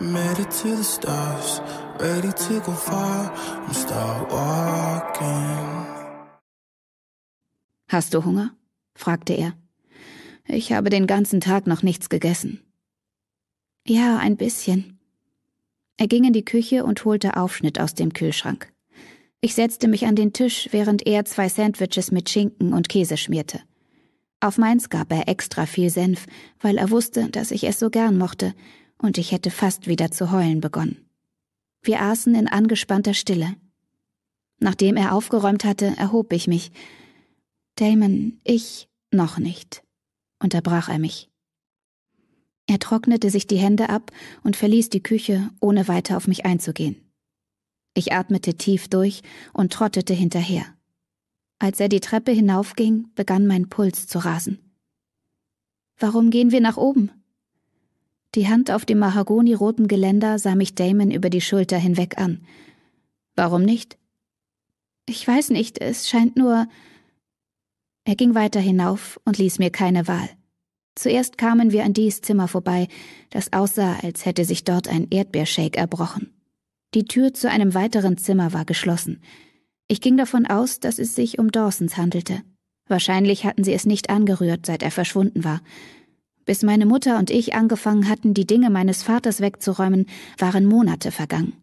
made it to the stars, ready to go far. I'm start walking. Hast du Hunger? fragte er. Ich habe den ganzen Tag noch nichts gegessen. Ja, ein bisschen. Er ging in die Küche und holte Aufschnitt aus dem Kühlschrank. Ich setzte mich an den Tisch, während er zwei Sandwiches mit Schinken und Käse schmierte. Auf meins gab er extra viel Senf, weil er wusste, dass ich es so gern mochte, und ich hätte fast wieder zu heulen begonnen. Wir aßen in angespannter Stille. Nachdem er aufgeräumt hatte, erhob ich mich. Damon, ich noch nicht, unterbrach er mich. Er trocknete sich die Hände ab und verließ die Küche, ohne weiter auf mich einzugehen. Ich atmete tief durch und trottete hinterher. Als er die Treppe hinaufging, begann mein Puls zu rasen. Warum gehen wir nach oben? die Hand auf dem mahagoniroten Geländer, sah mich Damon über die Schulter hinweg an. Warum nicht? Ich weiß nicht, es scheint nur. Er ging weiter hinauf und ließ mir keine Wahl. Zuerst kamen wir an dies Zimmer vorbei, das aussah, als hätte sich dort ein Erdbeershake erbrochen. Die Tür zu einem weiteren Zimmer war geschlossen. Ich ging davon aus, dass es sich um Dawsons handelte. Wahrscheinlich hatten sie es nicht angerührt, seit er verschwunden war. Bis meine Mutter und ich angefangen hatten, die Dinge meines Vaters wegzuräumen, waren Monate vergangen.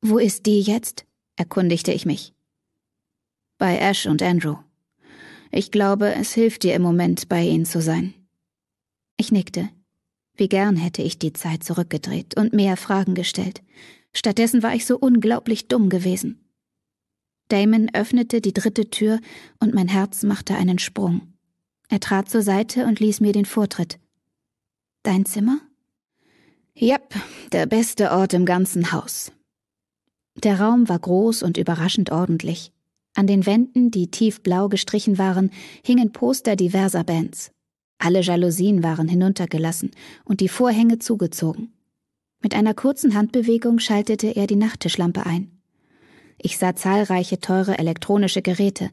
Wo ist die jetzt? erkundigte ich mich. Bei Ash und Andrew. Ich glaube, es hilft dir im Moment, bei ihnen zu sein. Ich nickte. Wie gern hätte ich die Zeit zurückgedreht und mehr Fragen gestellt. Stattdessen war ich so unglaublich dumm gewesen. Damon öffnete die dritte Tür und mein Herz machte einen Sprung. Er trat zur Seite und ließ mir den Vortritt. Dein Zimmer? Jap, der beste Ort im ganzen Haus. Der Raum war groß und überraschend ordentlich. An den Wänden, die tiefblau gestrichen waren, hingen Poster diverser Bands. Alle Jalousien waren hinuntergelassen und die Vorhänge zugezogen. Mit einer kurzen Handbewegung schaltete er die Nachttischlampe ein. Ich sah zahlreiche teure elektronische Geräte,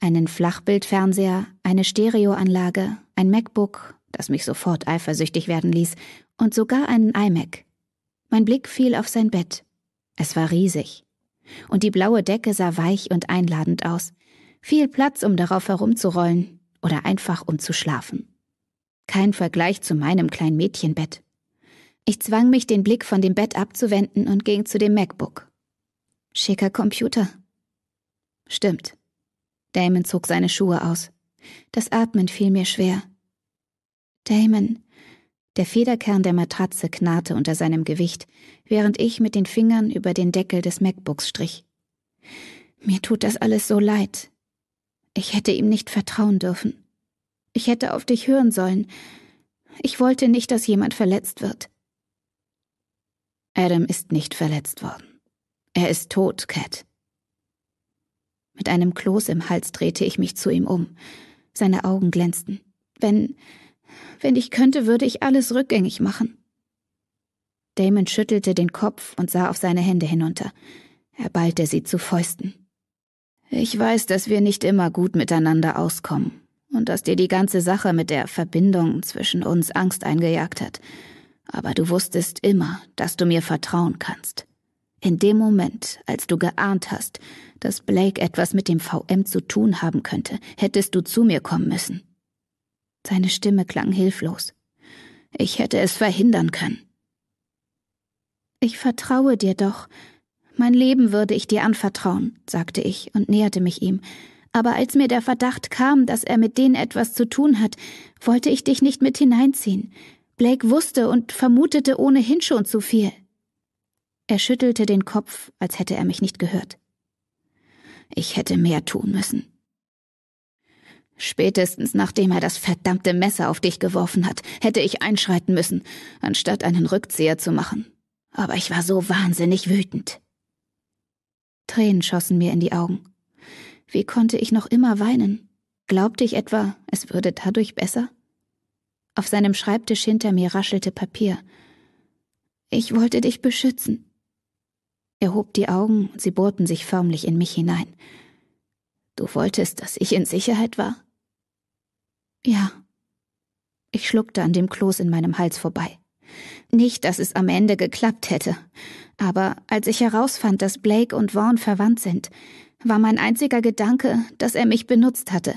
einen Flachbildfernseher, eine Stereoanlage, ein MacBook, das mich sofort eifersüchtig werden ließ, und sogar einen iMac. Mein Blick fiel auf sein Bett. Es war riesig. Und die blaue Decke sah weich und einladend aus. Viel Platz, um darauf herumzurollen oder einfach um zu schlafen. Kein Vergleich zu meinem kleinen Mädchenbett. Ich zwang mich, den Blick von dem Bett abzuwenden und ging zu dem MacBook. Schicker Computer. Stimmt. Damon zog seine Schuhe aus. Das Atmen fiel mir schwer. Damon. Der Federkern der Matratze knarrte unter seinem Gewicht, während ich mit den Fingern über den Deckel des MacBooks strich. Mir tut das alles so leid. Ich hätte ihm nicht vertrauen dürfen. Ich hätte auf dich hören sollen. Ich wollte nicht, dass jemand verletzt wird. Adam ist nicht verletzt worden. Er ist tot, Cat. Mit einem Kloß im Hals drehte ich mich zu ihm um. Seine Augen glänzten. Wenn, wenn ich könnte, würde ich alles rückgängig machen. Damon schüttelte den Kopf und sah auf seine Hände hinunter. Er ballte sie zu Fäusten. Ich weiß, dass wir nicht immer gut miteinander auskommen und dass dir die ganze Sache mit der Verbindung zwischen uns Angst eingejagt hat. Aber du wusstest immer, dass du mir vertrauen kannst. In dem Moment, als du geahnt hast, dass Blake etwas mit dem VM zu tun haben könnte, hättest du zu mir kommen müssen. Seine Stimme klang hilflos. Ich hätte es verhindern können. Ich vertraue dir doch. Mein Leben würde ich dir anvertrauen, sagte ich und näherte mich ihm. Aber als mir der Verdacht kam, dass er mit denen etwas zu tun hat, wollte ich dich nicht mit hineinziehen. Blake wusste und vermutete ohnehin schon zu viel. Er schüttelte den Kopf, als hätte er mich nicht gehört. Ich hätte mehr tun müssen. Spätestens nachdem er das verdammte Messer auf dich geworfen hat, hätte ich einschreiten müssen, anstatt einen Rückzieher zu machen. Aber ich war so wahnsinnig wütend. Tränen schossen mir in die Augen. Wie konnte ich noch immer weinen? Glaubte ich etwa, es würde dadurch besser? Auf seinem Schreibtisch hinter mir raschelte Papier. Ich wollte dich beschützen. Er hob die Augen und sie bohrten sich förmlich in mich hinein. Du wolltest, dass ich in Sicherheit war? Ja. Ich schluckte an dem Kloß in meinem Hals vorbei. Nicht, dass es am Ende geklappt hätte, aber als ich herausfand, dass Blake und Vaughn verwandt sind, war mein einziger Gedanke, dass er mich benutzt hatte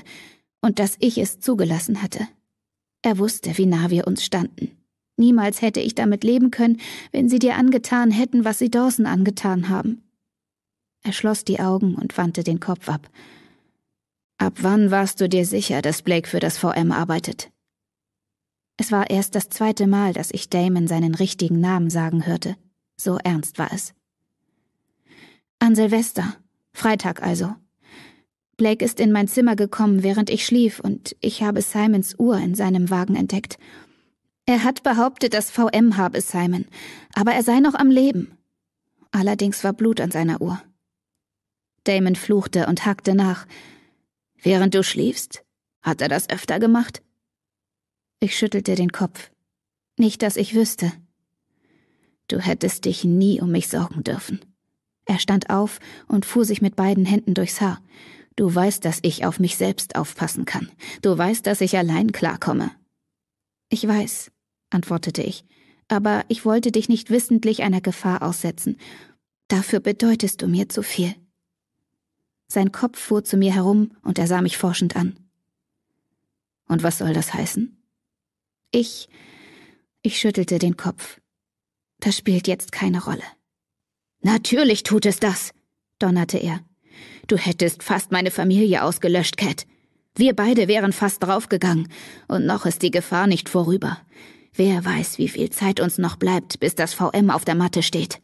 und dass ich es zugelassen hatte. Er wusste, wie nah wir uns standen. Niemals hätte ich damit leben können, wenn sie dir angetan hätten, was sie Dawson angetan haben. Er schloss die Augen und wandte den Kopf ab. Ab wann warst du dir sicher, dass Blake für das VM arbeitet? Es war erst das zweite Mal, dass ich Damon seinen richtigen Namen sagen hörte. So ernst war es. An Silvester, Freitag also. Blake ist in mein Zimmer gekommen, während ich schlief, und ich habe Simons Uhr in seinem Wagen entdeckt. Er hat behauptet, dass VM habe Simon, aber er sei noch am Leben. Allerdings war Blut an seiner Uhr. Damon fluchte und hakte nach. Während du schliefst? Hat er das öfter gemacht? Ich schüttelte den Kopf. Nicht, dass ich wüsste. Du hättest dich nie um mich sorgen dürfen. Er stand auf und fuhr sich mit beiden Händen durchs Haar. Du weißt, dass ich auf mich selbst aufpassen kann. Du weißt, dass ich allein klarkomme. Ich weiß antwortete ich, aber ich wollte dich nicht wissentlich einer Gefahr aussetzen. Dafür bedeutest du mir zu viel. Sein Kopf fuhr zu mir herum und er sah mich forschend an. Und was soll das heißen? Ich. Ich schüttelte den Kopf. Das spielt jetzt keine Rolle. Natürlich tut es das, donnerte er. Du hättest fast meine Familie ausgelöscht, Cat. Wir beide wären fast draufgegangen, und noch ist die Gefahr nicht vorüber. Wer weiß, wie viel Zeit uns noch bleibt, bis das VM auf der Matte steht.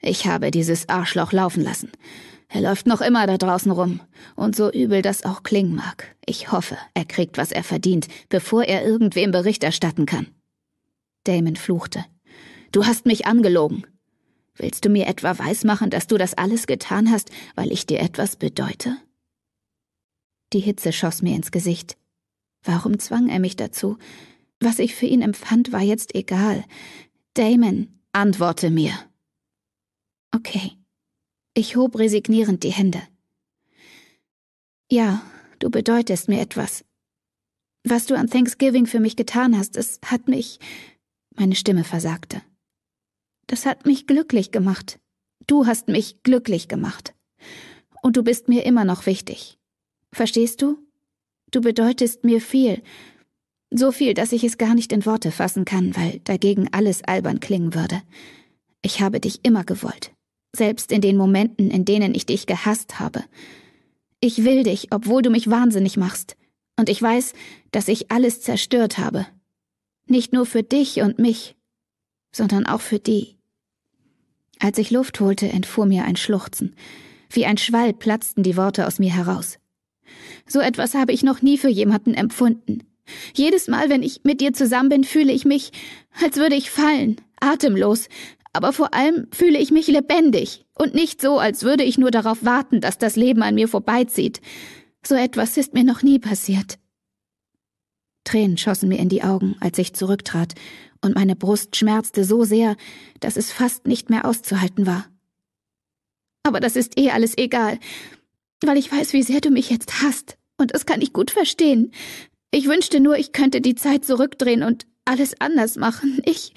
Ich habe dieses Arschloch laufen lassen. Er läuft noch immer da draußen rum. Und so übel das auch klingen mag, ich hoffe, er kriegt, was er verdient, bevor er irgendwem Bericht erstatten kann. Damon fluchte. Du hast mich angelogen. Willst du mir etwa weismachen, dass du das alles getan hast, weil ich dir etwas bedeute? Die Hitze schoss mir ins Gesicht. Warum zwang er mich dazu? Was ich für ihn empfand, war jetzt egal. Damon, antworte mir. Okay. Ich hob resignierend die Hände. Ja, du bedeutest mir etwas. Was du an Thanksgiving für mich getan hast, es hat mich. Meine Stimme versagte. Das hat mich glücklich gemacht. Du hast mich glücklich gemacht. Und du bist mir immer noch wichtig. Verstehst du? Du bedeutest mir viel, so viel, dass ich es gar nicht in Worte fassen kann, weil dagegen alles albern klingen würde. Ich habe dich immer gewollt. Selbst in den Momenten, in denen ich dich gehasst habe. Ich will dich, obwohl du mich wahnsinnig machst. Und ich weiß, dass ich alles zerstört habe. Nicht nur für dich und mich, sondern auch für die. Als ich Luft holte, entfuhr mir ein Schluchzen. Wie ein Schwall platzten die Worte aus mir heraus. So etwas habe ich noch nie für jemanden empfunden. Jedes Mal, wenn ich mit dir zusammen bin, fühle ich mich, als würde ich fallen, atemlos, aber vor allem fühle ich mich lebendig und nicht so, als würde ich nur darauf warten, dass das Leben an mir vorbeizieht. So etwas ist mir noch nie passiert. Tränen schossen mir in die Augen, als ich zurücktrat, und meine Brust schmerzte so sehr, dass es fast nicht mehr auszuhalten war. Aber das ist eh alles egal, weil ich weiß, wie sehr du mich jetzt hasst, und das kann ich gut verstehen. Ich wünschte nur, ich könnte die Zeit zurückdrehen und alles anders machen. Ich.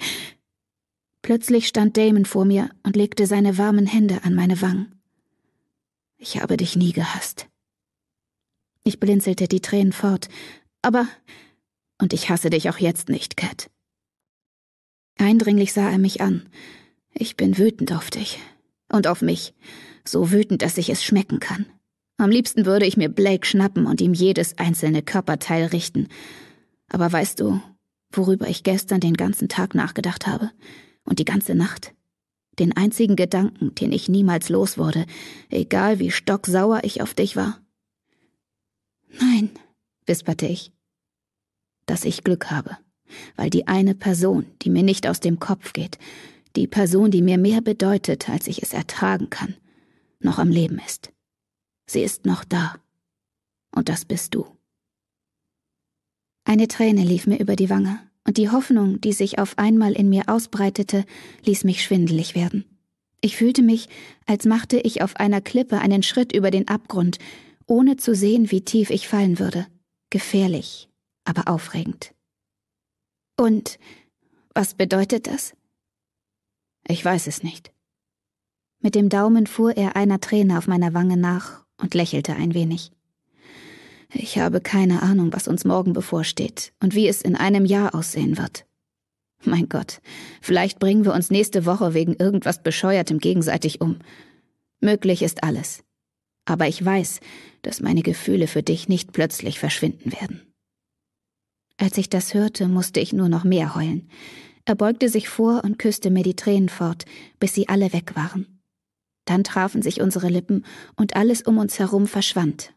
Plötzlich stand Damon vor mir und legte seine warmen Hände an meine Wangen. Ich habe dich nie gehasst. Ich blinzelte die Tränen fort, aber. Und ich hasse dich auch jetzt nicht, Cat. Eindringlich sah er mich an. Ich bin wütend auf dich. Und auf mich. So wütend, dass ich es schmecken kann. Am liebsten würde ich mir Blake schnappen und ihm jedes einzelne Körperteil richten. Aber weißt du, worüber ich gestern den ganzen Tag nachgedacht habe und die ganze Nacht? Den einzigen Gedanken, den ich niemals los wurde, egal wie stocksauer ich auf dich war. Nein, wisperte ich, dass ich Glück habe, weil die eine Person, die mir nicht aus dem Kopf geht, die Person, die mir mehr bedeutet, als ich es ertragen kann, noch am Leben ist. Sie ist noch da. Und das bist du. Eine Träne lief mir über die Wange, und die Hoffnung, die sich auf einmal in mir ausbreitete, ließ mich schwindelig werden. Ich fühlte mich, als machte ich auf einer Klippe einen Schritt über den Abgrund, ohne zu sehen, wie tief ich fallen würde. Gefährlich, aber aufregend. Und was bedeutet das? Ich weiß es nicht. Mit dem Daumen fuhr er einer Träne auf meiner Wange nach und lächelte ein wenig. Ich habe keine Ahnung, was uns morgen bevorsteht und wie es in einem Jahr aussehen wird. Mein Gott, vielleicht bringen wir uns nächste Woche wegen irgendwas Bescheuertem gegenseitig um. Möglich ist alles. Aber ich weiß, dass meine Gefühle für dich nicht plötzlich verschwinden werden. Als ich das hörte, musste ich nur noch mehr heulen. Er beugte sich vor und küsste mir die Tränen fort, bis sie alle weg waren. Dann trafen sich unsere Lippen und alles um uns herum verschwand.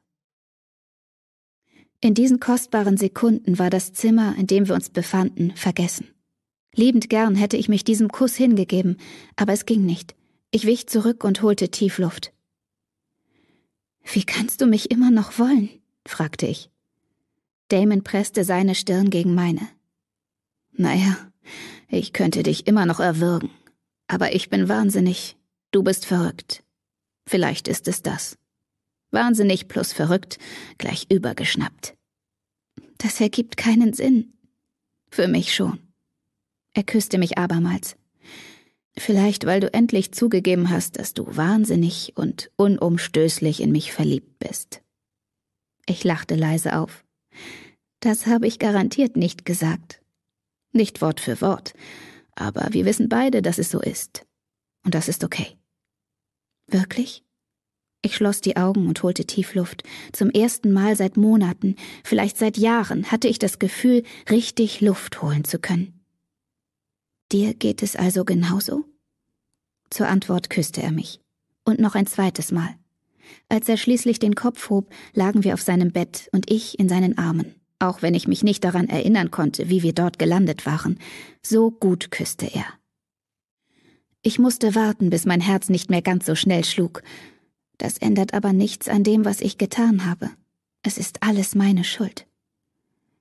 In diesen kostbaren Sekunden war das Zimmer, in dem wir uns befanden, vergessen. Liebend gern hätte ich mich diesem Kuss hingegeben, aber es ging nicht. Ich wich zurück und holte Tiefluft. Wie kannst du mich immer noch wollen? fragte ich. Damon presste seine Stirn gegen meine. Naja, ich könnte dich immer noch erwürgen, aber ich bin wahnsinnig, Du bist verrückt. Vielleicht ist es das. Wahnsinnig plus verrückt, gleich übergeschnappt. Das ergibt keinen Sinn. Für mich schon. Er küsste mich abermals. Vielleicht, weil du endlich zugegeben hast, dass du wahnsinnig und unumstößlich in mich verliebt bist. Ich lachte leise auf. Das habe ich garantiert nicht gesagt. Nicht Wort für Wort, aber wir wissen beide, dass es so ist. Und das ist okay. Wirklich? Ich schloss die Augen und holte Tiefluft. Zum ersten Mal seit Monaten, vielleicht seit Jahren, hatte ich das Gefühl, richtig Luft holen zu können. Dir geht es also genauso? Zur Antwort küsste er mich. Und noch ein zweites Mal. Als er schließlich den Kopf hob, lagen wir auf seinem Bett und ich in seinen Armen, auch wenn ich mich nicht daran erinnern konnte, wie wir dort gelandet waren. So gut küsste er. Ich musste warten, bis mein Herz nicht mehr ganz so schnell schlug. Das ändert aber nichts an dem, was ich getan habe. Es ist alles meine Schuld.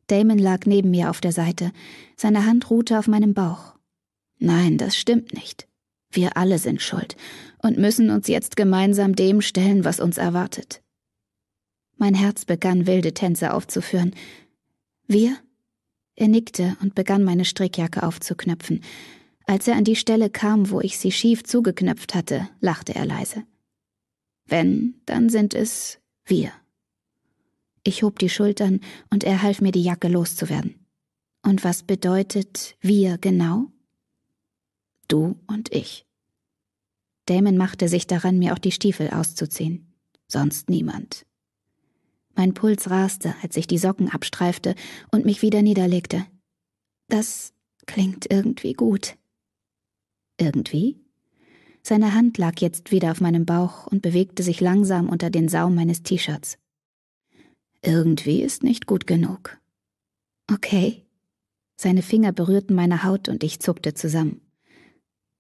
Damon lag neben mir auf der Seite, seine Hand ruhte auf meinem Bauch. Nein, das stimmt nicht. Wir alle sind schuld und müssen uns jetzt gemeinsam dem stellen, was uns erwartet. Mein Herz begann wilde Tänze aufzuführen. Wir? Er nickte und begann meine Strickjacke aufzuknöpfen. Als er an die Stelle kam, wo ich sie schief zugeknöpft hatte, lachte er leise. Wenn, dann sind es wir. Ich hob die Schultern und er half mir, die Jacke loszuwerden. Und was bedeutet wir genau? Du und ich. Damon machte sich daran, mir auch die Stiefel auszuziehen. Sonst niemand. Mein Puls raste, als ich die Socken abstreifte und mich wieder niederlegte. Das klingt irgendwie gut. Irgendwie? Seine Hand lag jetzt wieder auf meinem Bauch und bewegte sich langsam unter den Saum meines T-Shirts. Irgendwie ist nicht gut genug. Okay. Seine Finger berührten meine Haut und ich zuckte zusammen.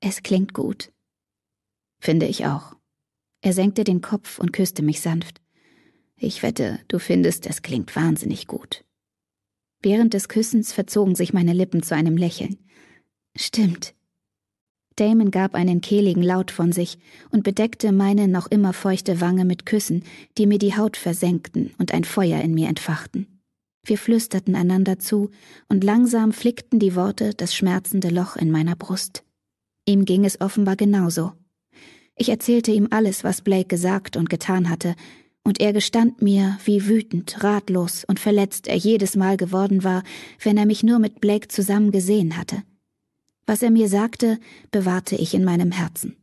Es klingt gut. Finde ich auch. Er senkte den Kopf und küsste mich sanft. Ich wette, du findest, es klingt wahnsinnig gut. Während des Küssens verzogen sich meine Lippen zu einem Lächeln. Stimmt, Damon gab einen kehligen Laut von sich und bedeckte meine noch immer feuchte Wange mit Küssen, die mir die Haut versenkten und ein Feuer in mir entfachten. Wir flüsterten einander zu, und langsam flickten die Worte das schmerzende Loch in meiner Brust. Ihm ging es offenbar genauso. Ich erzählte ihm alles, was Blake gesagt und getan hatte, und er gestand mir, wie wütend, ratlos und verletzt er jedes Mal geworden war, wenn er mich nur mit Blake zusammen gesehen hatte. Was er mir sagte, bewahrte ich in meinem Herzen.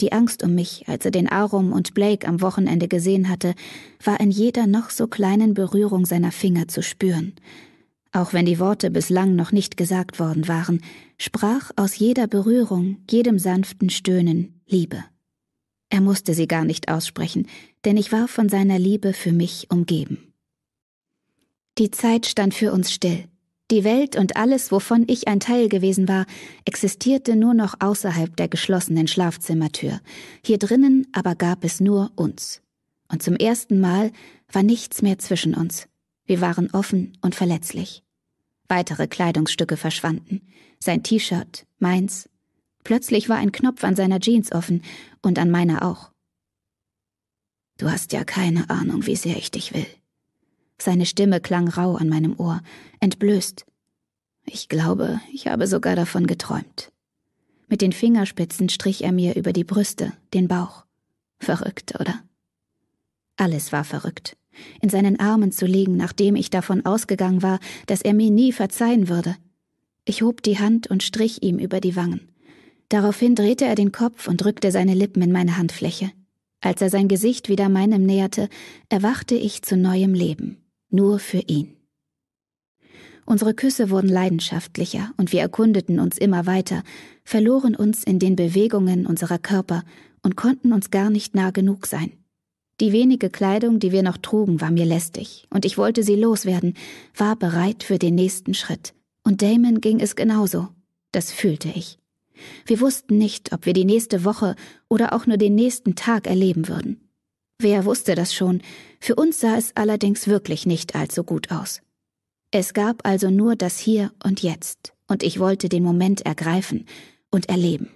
Die Angst um mich, als er den Arum und Blake am Wochenende gesehen hatte, war in jeder noch so kleinen Berührung seiner Finger zu spüren. Auch wenn die Worte bislang noch nicht gesagt worden waren, sprach aus jeder Berührung, jedem sanften Stöhnen Liebe. Er musste sie gar nicht aussprechen, denn ich war von seiner Liebe für mich umgeben. Die Zeit stand für uns still. Die Welt und alles, wovon ich ein Teil gewesen war, existierte nur noch außerhalb der geschlossenen Schlafzimmertür. Hier drinnen aber gab es nur uns. Und zum ersten Mal war nichts mehr zwischen uns. Wir waren offen und verletzlich. Weitere Kleidungsstücke verschwanden. Sein T-Shirt, meins. Plötzlich war ein Knopf an seiner Jeans offen und an meiner auch. Du hast ja keine Ahnung, wie sehr ich dich will. Seine Stimme klang rau an meinem Ohr, entblößt. Ich glaube, ich habe sogar davon geträumt. Mit den Fingerspitzen strich er mir über die Brüste, den Bauch. Verrückt, oder? Alles war verrückt. In seinen Armen zu liegen, nachdem ich davon ausgegangen war, dass er mir nie verzeihen würde. Ich hob die Hand und strich ihm über die Wangen. Daraufhin drehte er den Kopf und drückte seine Lippen in meine Handfläche. Als er sein Gesicht wieder meinem näherte, erwachte ich zu neuem Leben nur für ihn. Unsere Küsse wurden leidenschaftlicher und wir erkundeten uns immer weiter, verloren uns in den Bewegungen unserer Körper und konnten uns gar nicht nah genug sein. Die wenige Kleidung, die wir noch trugen, war mir lästig, und ich wollte sie loswerden, war bereit für den nächsten Schritt. Und Damon ging es genauso. Das fühlte ich. Wir wussten nicht, ob wir die nächste Woche oder auch nur den nächsten Tag erleben würden. Wer wusste das schon, für uns sah es allerdings wirklich nicht allzu gut aus. Es gab also nur das Hier und Jetzt, und ich wollte den Moment ergreifen und erleben.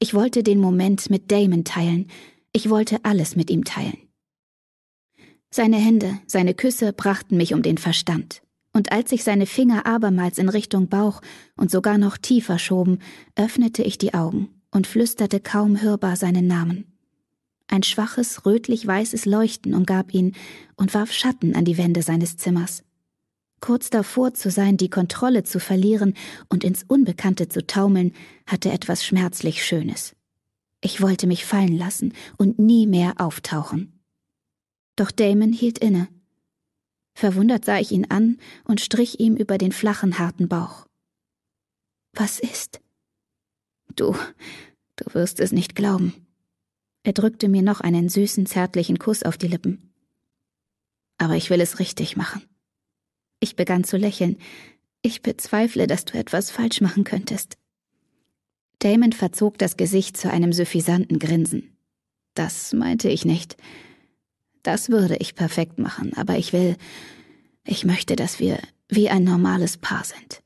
Ich wollte den Moment mit Damon teilen, ich wollte alles mit ihm teilen. Seine Hände, seine Küsse brachten mich um den Verstand, und als sich seine Finger abermals in Richtung Bauch und sogar noch tiefer schoben, öffnete ich die Augen und flüsterte kaum hörbar seinen Namen. Ein schwaches, rötlich-weißes Leuchten umgab ihn und warf Schatten an die Wände seines Zimmers. Kurz davor zu sein, die Kontrolle zu verlieren und ins Unbekannte zu taumeln, hatte etwas schmerzlich Schönes. Ich wollte mich fallen lassen und nie mehr auftauchen. Doch Damon hielt inne. Verwundert sah ich ihn an und strich ihm über den flachen, harten Bauch. Was ist? Du, du wirst es nicht glauben. Er drückte mir noch einen süßen, zärtlichen Kuss auf die Lippen. Aber ich will es richtig machen. Ich begann zu lächeln. Ich bezweifle, dass du etwas falsch machen könntest. Damon verzog das Gesicht zu einem suffisanten Grinsen. Das meinte ich nicht. Das würde ich perfekt machen, aber ich will, ich möchte, dass wir wie ein normales Paar sind.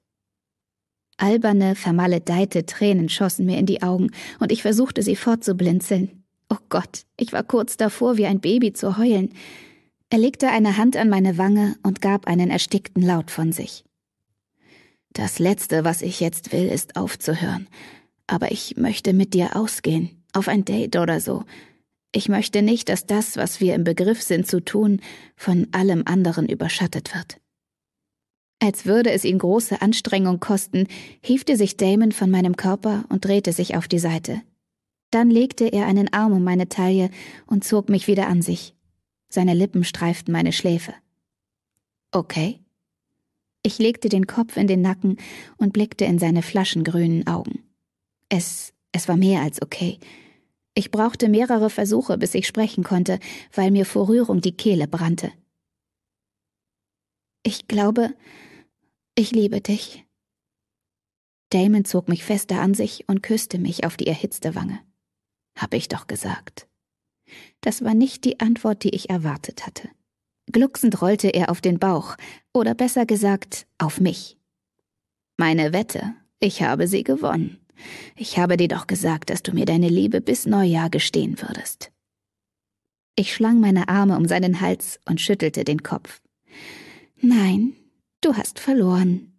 Alberne, vermaledeite Tränen schossen mir in die Augen und ich versuchte sie fortzublinzeln. Oh Gott, ich war kurz davor, wie ein Baby zu heulen. Er legte eine Hand an meine Wange und gab einen erstickten Laut von sich. Das Letzte, was ich jetzt will, ist aufzuhören. Aber ich möchte mit dir ausgehen, auf ein Date oder so. Ich möchte nicht, dass das, was wir im Begriff sind zu tun, von allem anderen überschattet wird. Als würde es ihn große Anstrengung kosten, hiefte sich Damon von meinem Körper und drehte sich auf die Seite. Dann legte er einen Arm um meine Taille und zog mich wieder an sich. Seine Lippen streiften meine Schläfe. Okay? Ich legte den Kopf in den Nacken und blickte in seine flaschengrünen Augen. Es, es war mehr als okay. Ich brauchte mehrere Versuche, bis ich sprechen konnte, weil mir vor Rührung die Kehle brannte. Ich glaube, ich liebe dich. Damon zog mich fester an sich und küsste mich auf die erhitzte Wange habe ich doch gesagt. Das war nicht die Antwort, die ich erwartet hatte. Glucksend rollte er auf den Bauch, oder besser gesagt, auf mich. Meine Wette, ich habe sie gewonnen. Ich habe dir doch gesagt, dass du mir deine Liebe bis Neujahr gestehen würdest. Ich schlang meine Arme um seinen Hals und schüttelte den Kopf. Nein, du hast verloren.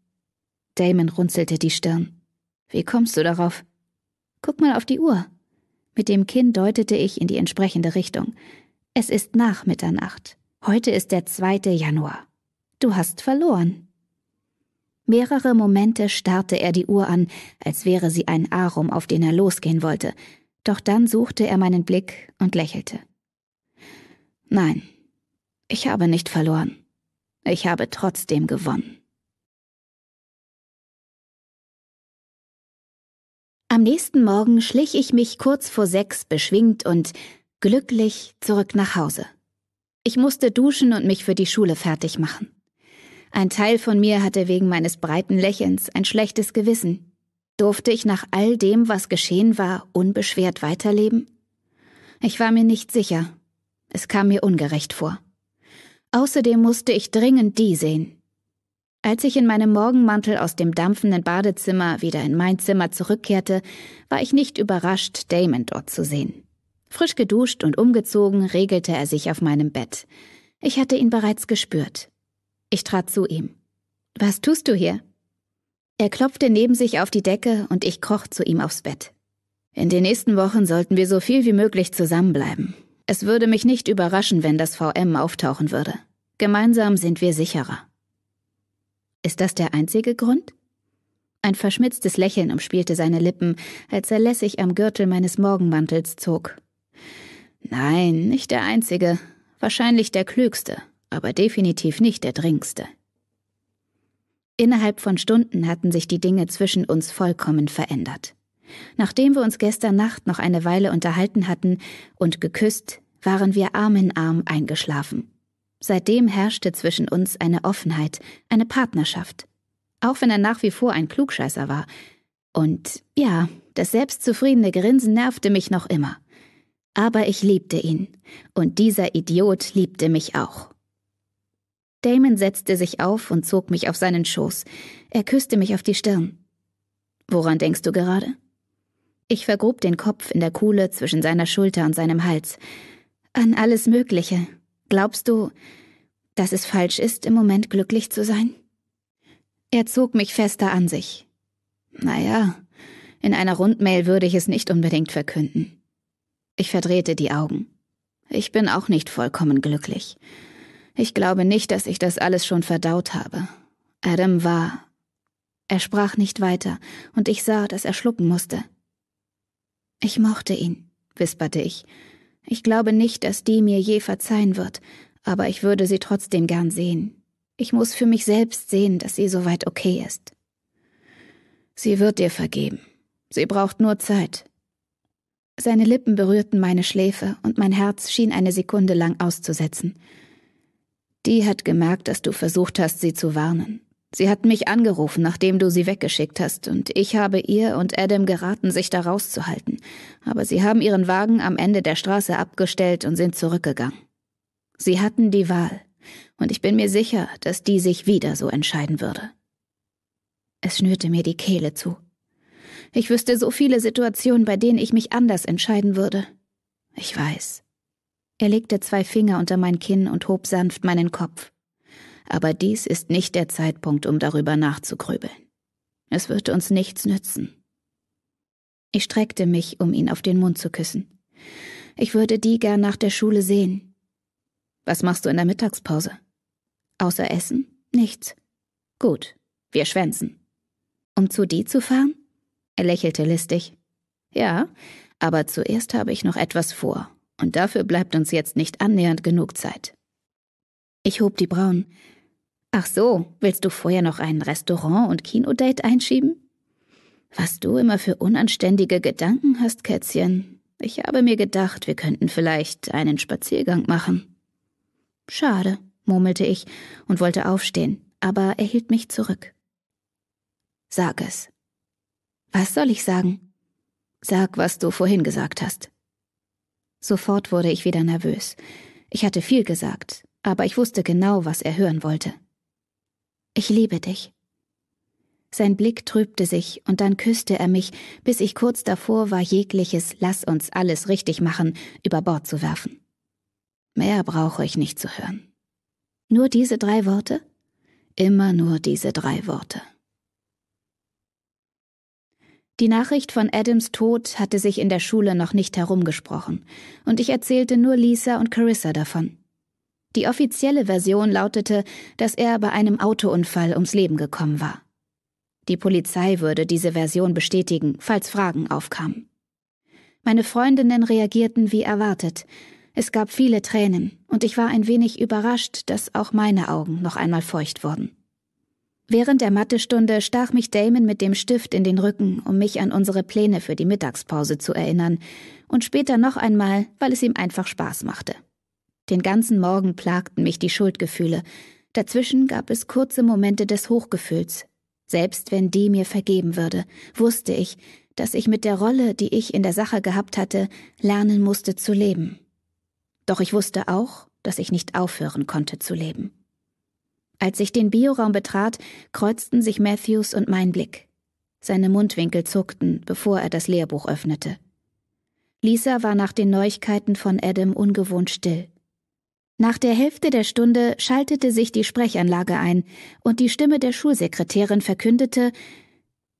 Damon runzelte die Stirn. Wie kommst du darauf? Guck mal auf die Uhr. Mit dem Kinn deutete ich in die entsprechende Richtung. Es ist nach Mitternacht. Heute ist der 2. Januar. Du hast verloren. Mehrere Momente starrte er die Uhr an, als wäre sie ein Arum, auf den er losgehen wollte. Doch dann suchte er meinen Blick und lächelte. Nein, ich habe nicht verloren. Ich habe trotzdem gewonnen. Am nächsten Morgen schlich ich mich kurz vor sechs beschwingt und glücklich zurück nach Hause. Ich musste duschen und mich für die Schule fertig machen. Ein Teil von mir hatte wegen meines breiten Lächelns ein schlechtes Gewissen. Durfte ich nach all dem, was geschehen war, unbeschwert weiterleben? Ich war mir nicht sicher. Es kam mir ungerecht vor. Außerdem musste ich dringend die sehen, als ich in meinem Morgenmantel aus dem dampfenden Badezimmer wieder in mein Zimmer zurückkehrte, war ich nicht überrascht, Damon dort zu sehen. Frisch geduscht und umgezogen regelte er sich auf meinem Bett. Ich hatte ihn bereits gespürt. Ich trat zu ihm. Was tust du hier? Er klopfte neben sich auf die Decke und ich kroch zu ihm aufs Bett. In den nächsten Wochen sollten wir so viel wie möglich zusammenbleiben. Es würde mich nicht überraschen, wenn das VM auftauchen würde. Gemeinsam sind wir sicherer. Ist das der einzige Grund? Ein verschmitztes Lächeln umspielte seine Lippen, als er lässig am Gürtel meines Morgenmantels zog. Nein, nicht der einzige, wahrscheinlich der klügste, aber definitiv nicht der dringendste. Innerhalb von Stunden hatten sich die Dinge zwischen uns vollkommen verändert. Nachdem wir uns gestern Nacht noch eine Weile unterhalten hatten und geküsst, waren wir Arm in Arm eingeschlafen. Seitdem herrschte zwischen uns eine Offenheit, eine Partnerschaft. Auch wenn er nach wie vor ein Klugscheißer war. Und ja, das selbstzufriedene Grinsen nervte mich noch immer. Aber ich liebte ihn. Und dieser Idiot liebte mich auch. Damon setzte sich auf und zog mich auf seinen Schoß. Er küsste mich auf die Stirn. Woran denkst du gerade? Ich vergrub den Kopf in der Kuhle zwischen seiner Schulter und seinem Hals. An alles Mögliche, Glaubst du, dass es falsch ist, im Moment glücklich zu sein? Er zog mich fester an sich. Naja, in einer Rundmail würde ich es nicht unbedingt verkünden. Ich verdrehte die Augen. Ich bin auch nicht vollkommen glücklich. Ich glaube nicht, dass ich das alles schon verdaut habe. Adam war. Er sprach nicht weiter, und ich sah, dass er schlucken musste. Ich mochte ihn, wisperte ich, ich glaube nicht, dass die mir je verzeihen wird, aber ich würde sie trotzdem gern sehen. Ich muss für mich selbst sehen, dass sie soweit okay ist. Sie wird dir vergeben. Sie braucht nur Zeit. Seine Lippen berührten meine Schläfe und mein Herz schien eine Sekunde lang auszusetzen. Die hat gemerkt, dass du versucht hast, sie zu warnen. Sie hat mich angerufen, nachdem du sie weggeschickt hast, und ich habe ihr und Adam geraten, sich da rauszuhalten. Aber sie haben ihren Wagen am Ende der Straße abgestellt und sind zurückgegangen. Sie hatten die Wahl, und ich bin mir sicher, dass die sich wieder so entscheiden würde. Es schnürte mir die Kehle zu. Ich wüsste so viele Situationen, bei denen ich mich anders entscheiden würde. Ich weiß. Er legte zwei Finger unter mein Kinn und hob sanft meinen Kopf aber dies ist nicht der Zeitpunkt, um darüber nachzugrübeln. Es wird uns nichts nützen. Ich streckte mich, um ihn auf den Mund zu küssen. Ich würde die gern nach der Schule sehen. Was machst du in der Mittagspause? Außer Essen? Nichts. Gut, wir schwänzen. Um zu die zu fahren? Er lächelte listig. Ja, aber zuerst habe ich noch etwas vor, und dafür bleibt uns jetzt nicht annähernd genug Zeit. Ich hob die Brauen. Ach so, willst du vorher noch ein Restaurant- und Kinodate einschieben? Was du immer für unanständige Gedanken hast, Kätzchen. Ich habe mir gedacht, wir könnten vielleicht einen Spaziergang machen. Schade, murmelte ich und wollte aufstehen, aber er hielt mich zurück. Sag es. Was soll ich sagen? Sag, was du vorhin gesagt hast. Sofort wurde ich wieder nervös. Ich hatte viel gesagt, aber ich wusste genau, was er hören wollte. Ich liebe dich. Sein Blick trübte sich, und dann küsste er mich, bis ich kurz davor war, jegliches Lass uns alles richtig machen über Bord zu werfen. Mehr brauche ich nicht zu hören. Nur diese drei Worte? Immer nur diese drei Worte. Die Nachricht von Adams Tod hatte sich in der Schule noch nicht herumgesprochen, und ich erzählte nur Lisa und Carissa davon. Die offizielle Version lautete, dass er bei einem Autounfall ums Leben gekommen war. Die Polizei würde diese Version bestätigen, falls Fragen aufkamen. Meine Freundinnen reagierten wie erwartet. Es gab viele Tränen, und ich war ein wenig überrascht, dass auch meine Augen noch einmal feucht wurden. Während der Mathestunde stach mich Damon mit dem Stift in den Rücken, um mich an unsere Pläne für die Mittagspause zu erinnern, und später noch einmal, weil es ihm einfach Spaß machte. Den ganzen Morgen plagten mich die Schuldgefühle. Dazwischen gab es kurze Momente des Hochgefühls. Selbst wenn die mir vergeben würde, wusste ich, dass ich mit der Rolle, die ich in der Sache gehabt hatte, lernen musste zu leben. Doch ich wusste auch, dass ich nicht aufhören konnte zu leben. Als ich den Bioraum betrat, kreuzten sich Matthews und mein Blick. Seine Mundwinkel zuckten, bevor er das Lehrbuch öffnete. Lisa war nach den Neuigkeiten von Adam ungewohnt still. Nach der Hälfte der Stunde schaltete sich die Sprechanlage ein und die Stimme der Schulsekretärin verkündete,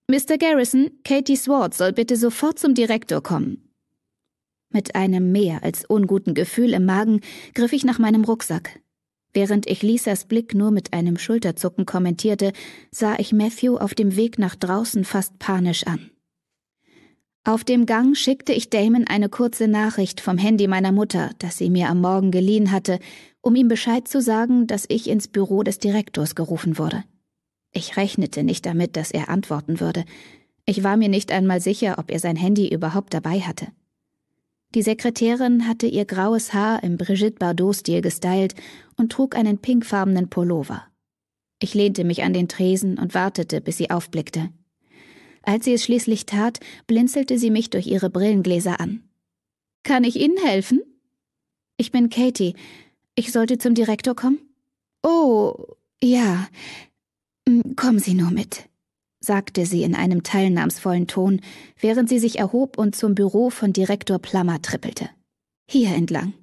Mr. Garrison, Katie Swart soll bitte sofort zum Direktor kommen. Mit einem mehr als unguten Gefühl im Magen griff ich nach meinem Rucksack. Während ich Lisas Blick nur mit einem Schulterzucken kommentierte, sah ich Matthew auf dem Weg nach draußen fast panisch an. Auf dem Gang schickte ich Damon eine kurze Nachricht vom Handy meiner Mutter, das sie mir am Morgen geliehen hatte, um ihm Bescheid zu sagen, dass ich ins Büro des Direktors gerufen wurde. Ich rechnete nicht damit, dass er antworten würde. Ich war mir nicht einmal sicher, ob er sein Handy überhaupt dabei hatte. Die Sekretärin hatte ihr graues Haar im Brigitte Bardot-Stil gestylt und trug einen pinkfarbenen Pullover. Ich lehnte mich an den Tresen und wartete, bis sie aufblickte. Als sie es schließlich tat, blinzelte sie mich durch ihre Brillengläser an. Kann ich Ihnen helfen? Ich bin Katie. Ich sollte zum Direktor kommen? Oh, ja. Hm, kommen Sie nur mit, sagte sie in einem teilnahmsvollen Ton, während sie sich erhob und zum Büro von Direktor Plummer trippelte. Hier entlang.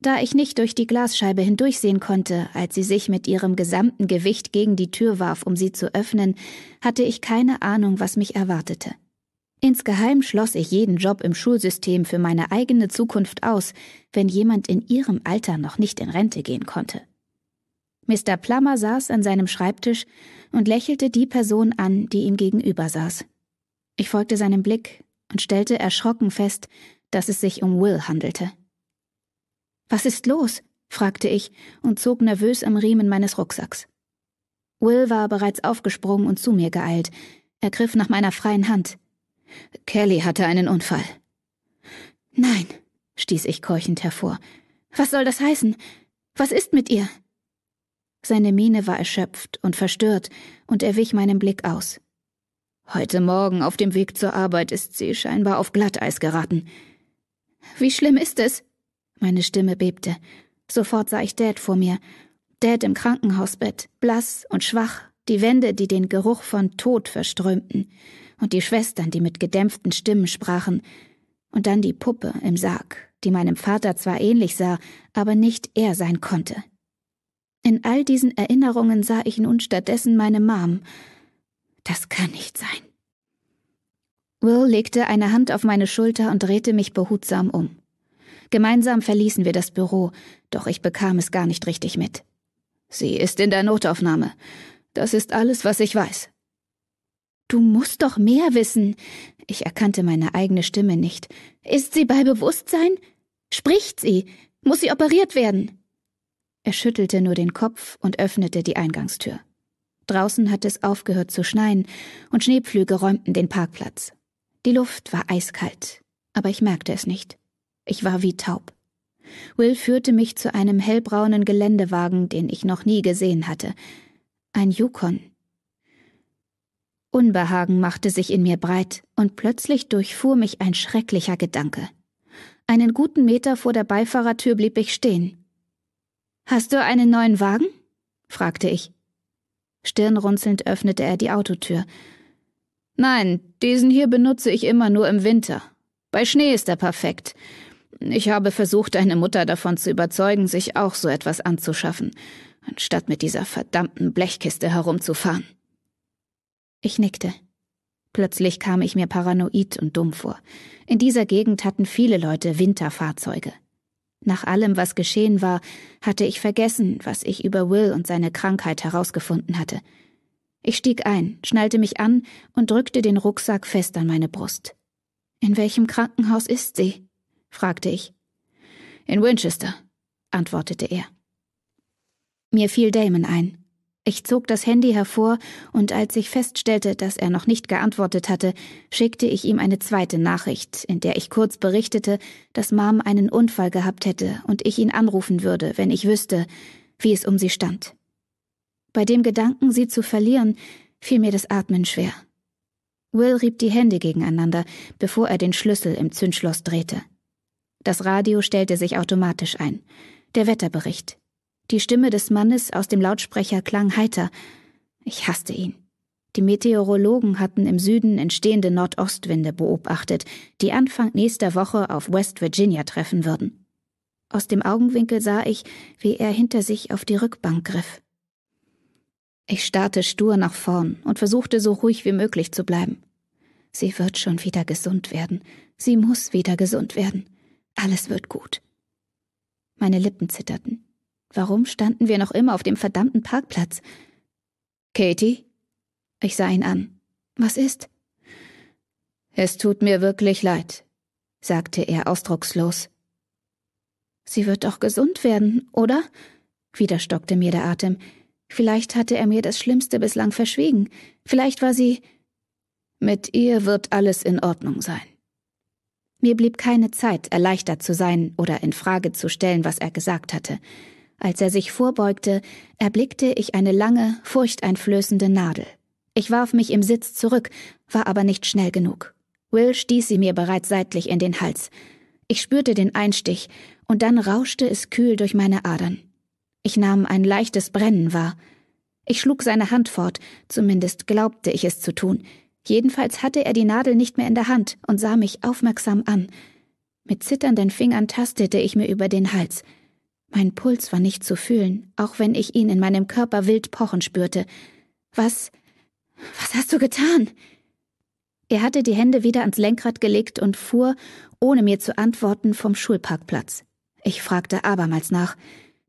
Da ich nicht durch die Glasscheibe hindurchsehen konnte, als sie sich mit ihrem gesamten Gewicht gegen die Tür warf, um sie zu öffnen, hatte ich keine Ahnung, was mich erwartete. Insgeheim schloss ich jeden Job im Schulsystem für meine eigene Zukunft aus, wenn jemand in ihrem Alter noch nicht in Rente gehen konnte. Mr. Plummer saß an seinem Schreibtisch und lächelte die Person an, die ihm gegenüber saß. Ich folgte seinem Blick und stellte erschrocken fest, dass es sich um Will handelte. Was ist los? fragte ich und zog nervös am Riemen meines Rucksacks. Will war bereits aufgesprungen und zu mir geeilt. Er griff nach meiner freien Hand. Kelly hatte einen Unfall. Nein, stieß ich keuchend hervor. Was soll das heißen? Was ist mit ihr? Seine Miene war erschöpft und verstört, und er wich meinem Blick aus. Heute Morgen auf dem Weg zur Arbeit ist sie scheinbar auf Glatteis geraten. Wie schlimm ist es? Meine Stimme bebte. Sofort sah ich Dad vor mir. Dad im Krankenhausbett, blass und schwach, die Wände, die den Geruch von Tod verströmten, und die Schwestern, die mit gedämpften Stimmen sprachen, und dann die Puppe im Sarg, die meinem Vater zwar ähnlich sah, aber nicht er sein konnte. In all diesen Erinnerungen sah ich nun stattdessen meine Mom. Das kann nicht sein. Will legte eine Hand auf meine Schulter und drehte mich behutsam um. Gemeinsam verließen wir das Büro, doch ich bekam es gar nicht richtig mit. Sie ist in der Notaufnahme. Das ist alles, was ich weiß. Du musst doch mehr wissen. Ich erkannte meine eigene Stimme nicht. Ist sie bei Bewusstsein? Spricht sie? Muss sie operiert werden? Er schüttelte nur den Kopf und öffnete die Eingangstür. Draußen hatte es aufgehört zu schneien und Schneepflüge räumten den Parkplatz. Die Luft war eiskalt, aber ich merkte es nicht. Ich war wie taub. Will führte mich zu einem hellbraunen Geländewagen, den ich noch nie gesehen hatte. Ein Yukon. Unbehagen machte sich in mir breit, und plötzlich durchfuhr mich ein schrecklicher Gedanke. Einen guten Meter vor der Beifahrertür blieb ich stehen. Hast du einen neuen Wagen? fragte ich. Stirnrunzelnd öffnete er die Autotür. Nein, diesen hier benutze ich immer nur im Winter. Bei Schnee ist er perfekt. Ich habe versucht, deine Mutter davon zu überzeugen, sich auch so etwas anzuschaffen, anstatt mit dieser verdammten Blechkiste herumzufahren. Ich nickte. Plötzlich kam ich mir paranoid und dumm vor. In dieser Gegend hatten viele Leute Winterfahrzeuge. Nach allem, was geschehen war, hatte ich vergessen, was ich über Will und seine Krankheit herausgefunden hatte. Ich stieg ein, schnallte mich an und drückte den Rucksack fest an meine Brust. In welchem Krankenhaus ist sie? fragte ich. In Winchester, antwortete er. Mir fiel Damon ein. Ich zog das Handy hervor und als ich feststellte, dass er noch nicht geantwortet hatte, schickte ich ihm eine zweite Nachricht, in der ich kurz berichtete, dass Mom einen Unfall gehabt hätte und ich ihn anrufen würde, wenn ich wüsste, wie es um sie stand. Bei dem Gedanken, sie zu verlieren, fiel mir das Atmen schwer. Will rieb die Hände gegeneinander, bevor er den Schlüssel im Zündschloss drehte. Das Radio stellte sich automatisch ein. Der Wetterbericht. Die Stimme des Mannes aus dem Lautsprecher klang heiter. Ich hasste ihn. Die Meteorologen hatten im Süden entstehende Nordostwinde beobachtet, die Anfang nächster Woche auf West Virginia treffen würden. Aus dem Augenwinkel sah ich, wie er hinter sich auf die Rückbank griff. Ich starrte stur nach vorn und versuchte so ruhig wie möglich zu bleiben. Sie wird schon wieder gesund werden. Sie muss wieder gesund werden. Alles wird gut. Meine Lippen zitterten. Warum standen wir noch immer auf dem verdammten Parkplatz? Katie? Ich sah ihn an. Was ist? Es tut mir wirklich leid, sagte er ausdruckslos. Sie wird doch gesund werden, oder? Wieder stockte mir der Atem. Vielleicht hatte er mir das Schlimmste bislang verschwiegen. Vielleicht war sie. Mit ihr wird alles in Ordnung sein. Mir blieb keine Zeit, erleichtert zu sein oder in Frage zu stellen, was er gesagt hatte. Als er sich vorbeugte, erblickte ich eine lange, furchteinflößende Nadel. Ich warf mich im Sitz zurück, war aber nicht schnell genug. Will stieß sie mir bereits seitlich in den Hals. Ich spürte den Einstich, und dann rauschte es kühl durch meine Adern. Ich nahm ein leichtes Brennen wahr. Ich schlug seine Hand fort, zumindest glaubte ich es zu tun. Jedenfalls hatte er die Nadel nicht mehr in der Hand und sah mich aufmerksam an. Mit zitternden Fingern tastete ich mir über den Hals. Mein Puls war nicht zu fühlen, auch wenn ich ihn in meinem Körper wild pochen spürte. Was. was hast du getan? Er hatte die Hände wieder ans Lenkrad gelegt und fuhr, ohne mir zu antworten, vom Schulparkplatz. Ich fragte abermals nach.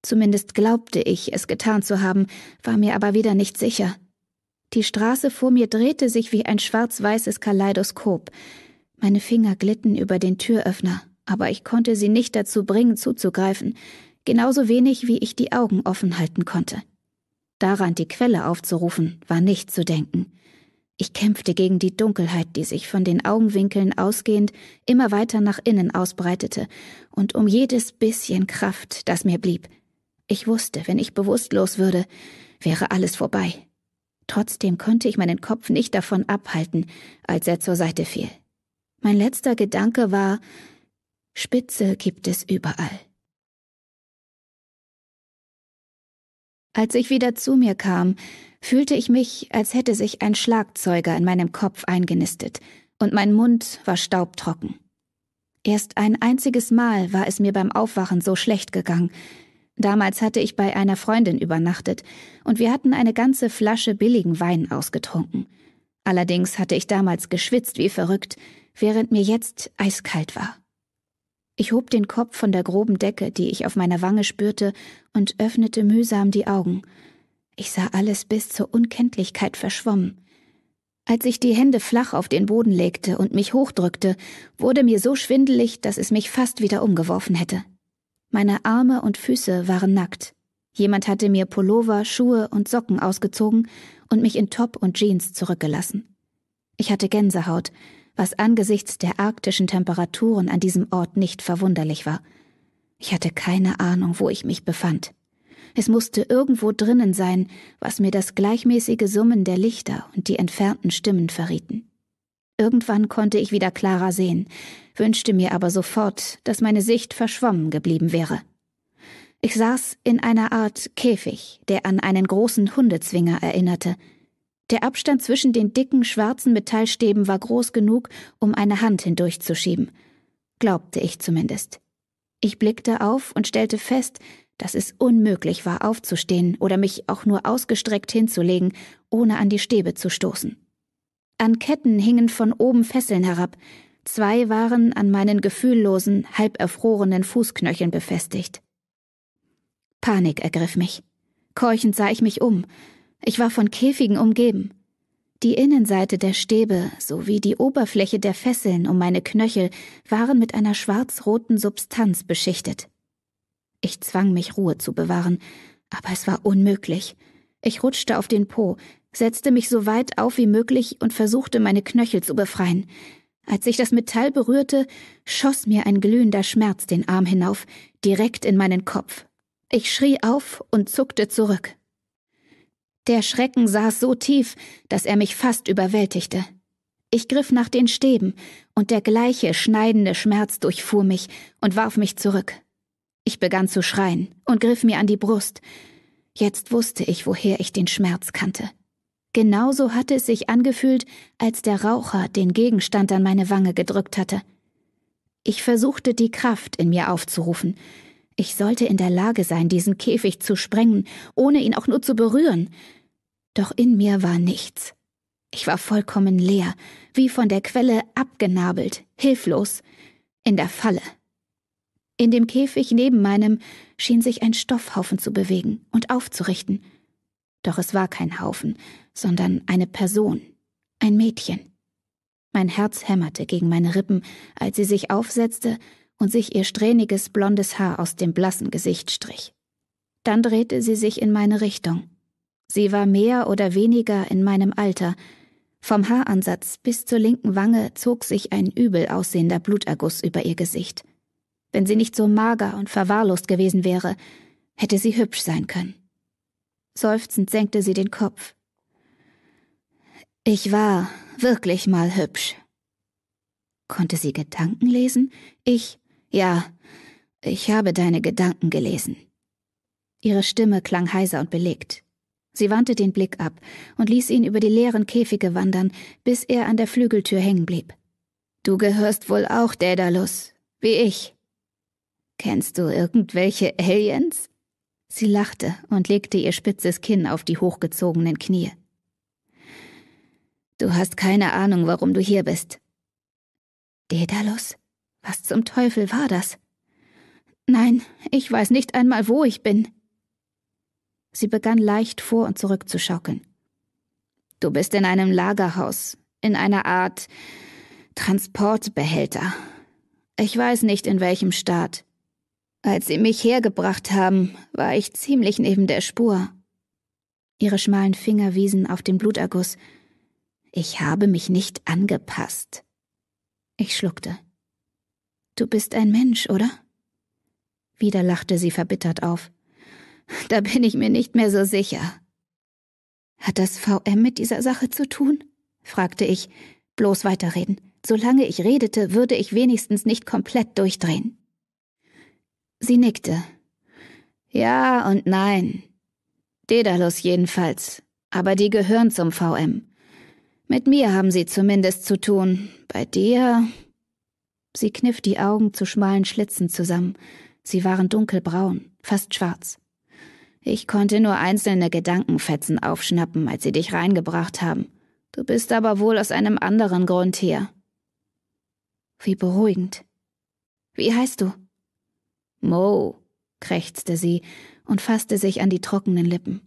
Zumindest glaubte ich, es getan zu haben, war mir aber wieder nicht sicher. Die Straße vor mir drehte sich wie ein schwarz-weißes Kaleidoskop. Meine Finger glitten über den Türöffner, aber ich konnte sie nicht dazu bringen, zuzugreifen, genauso wenig wie ich die Augen offen halten konnte. Daran die Quelle aufzurufen, war nicht zu denken. Ich kämpfte gegen die Dunkelheit, die sich von den Augenwinkeln ausgehend immer weiter nach innen ausbreitete, und um jedes bisschen Kraft, das mir blieb. Ich wusste, wenn ich bewusstlos würde, wäre alles vorbei, Trotzdem konnte ich meinen Kopf nicht davon abhalten, als er zur Seite fiel. Mein letzter Gedanke war, Spitze gibt es überall. Als ich wieder zu mir kam, fühlte ich mich, als hätte sich ein Schlagzeuger in meinem Kopf eingenistet, und mein Mund war staubtrocken. Erst ein einziges Mal war es mir beim Aufwachen so schlecht gegangen, Damals hatte ich bei einer Freundin übernachtet und wir hatten eine ganze Flasche billigen Wein ausgetrunken. Allerdings hatte ich damals geschwitzt wie verrückt, während mir jetzt eiskalt war. Ich hob den Kopf von der groben Decke, die ich auf meiner Wange spürte, und öffnete mühsam die Augen. Ich sah alles bis zur Unkenntlichkeit verschwommen. Als ich die Hände flach auf den Boden legte und mich hochdrückte, wurde mir so schwindelig, dass es mich fast wieder umgeworfen hätte. Meine Arme und Füße waren nackt. Jemand hatte mir Pullover, Schuhe und Socken ausgezogen und mich in Top und Jeans zurückgelassen. Ich hatte Gänsehaut, was angesichts der arktischen Temperaturen an diesem Ort nicht verwunderlich war. Ich hatte keine Ahnung, wo ich mich befand. Es musste irgendwo drinnen sein, was mir das gleichmäßige Summen der Lichter und die entfernten Stimmen verrieten. Irgendwann konnte ich wieder klarer sehen, wünschte mir aber sofort, dass meine Sicht verschwommen geblieben wäre. Ich saß in einer Art Käfig, der an einen großen Hundezwinger erinnerte. Der Abstand zwischen den dicken, schwarzen Metallstäben war groß genug, um eine Hand hindurchzuschieben. Glaubte ich zumindest. Ich blickte auf und stellte fest, dass es unmöglich war, aufzustehen oder mich auch nur ausgestreckt hinzulegen, ohne an die Stäbe zu stoßen. An Ketten hingen von oben Fesseln herab, zwei waren an meinen gefühllosen, halb erfrorenen Fußknöcheln befestigt. Panik ergriff mich. Keuchend sah ich mich um. Ich war von Käfigen umgeben. Die Innenseite der Stäbe sowie die Oberfläche der Fesseln um meine Knöchel waren mit einer schwarz-roten Substanz beschichtet. Ich zwang mich, Ruhe zu bewahren, aber es war unmöglich. Ich rutschte auf den Po, setzte mich so weit auf wie möglich und versuchte, meine Knöchel zu befreien. Als ich das Metall berührte, schoss mir ein glühender Schmerz den Arm hinauf, direkt in meinen Kopf. Ich schrie auf und zuckte zurück. Der Schrecken saß so tief, dass er mich fast überwältigte. Ich griff nach den Stäben, und der gleiche schneidende Schmerz durchfuhr mich und warf mich zurück. Ich begann zu schreien und griff mir an die Brust. Jetzt wusste ich, woher ich den Schmerz kannte. Genauso hatte es sich angefühlt, als der Raucher den Gegenstand an meine Wange gedrückt hatte. Ich versuchte die Kraft in mir aufzurufen. Ich sollte in der Lage sein, diesen Käfig zu sprengen, ohne ihn auch nur zu berühren. Doch in mir war nichts. Ich war vollkommen leer, wie von der Quelle abgenabelt, hilflos, in der Falle. In dem Käfig neben meinem schien sich ein Stoffhaufen zu bewegen und aufzurichten. Doch es war kein Haufen, sondern eine Person, ein Mädchen. Mein Herz hämmerte gegen meine Rippen, als sie sich aufsetzte und sich ihr strähniges blondes Haar aus dem blassen Gesicht strich. Dann drehte sie sich in meine Richtung. Sie war mehr oder weniger in meinem Alter. Vom Haaransatz bis zur linken Wange zog sich ein übel aussehender Bluterguss über ihr Gesicht. Wenn sie nicht so mager und verwahrlost gewesen wäre, hätte sie hübsch sein können. Seufzend senkte sie den Kopf, ich war wirklich mal hübsch. Konnte sie Gedanken lesen? Ich, ja, ich habe deine Gedanken gelesen. Ihre Stimme klang heiser und belegt. Sie wandte den Blick ab und ließ ihn über die leeren Käfige wandern, bis er an der Flügeltür hängen blieb. Du gehörst wohl auch Daedalus, wie ich. Kennst du irgendwelche Aliens? Sie lachte und legte ihr spitzes Kinn auf die hochgezogenen Knie. Du hast keine Ahnung, warum du hier bist. Dedalus? Was zum Teufel war das? Nein, ich weiß nicht einmal, wo ich bin. Sie begann leicht vor und zurück zu schaukeln. Du bist in einem Lagerhaus, in einer Art Transportbehälter. Ich weiß nicht, in welchem Staat. Als sie mich hergebracht haben, war ich ziemlich neben der Spur. Ihre schmalen Finger wiesen auf den Bluterguss, ich habe mich nicht angepasst. Ich schluckte. Du bist ein Mensch, oder? Wieder lachte sie verbittert auf. Da bin ich mir nicht mehr so sicher. Hat das VM mit dieser Sache zu tun? fragte ich. Bloß weiterreden. Solange ich redete, würde ich wenigstens nicht komplett durchdrehen. Sie nickte. Ja und nein. Dedalus jedenfalls. Aber die gehören zum VM. Mit mir haben sie zumindest zu tun. Bei dir. Sie kniff die Augen zu schmalen Schlitzen zusammen. Sie waren dunkelbraun, fast schwarz. Ich konnte nur einzelne Gedankenfetzen aufschnappen, als sie dich reingebracht haben. Du bist aber wohl aus einem anderen Grund hier. Wie beruhigend. Wie heißt du? Mo, krächzte sie und fasste sich an die trockenen Lippen.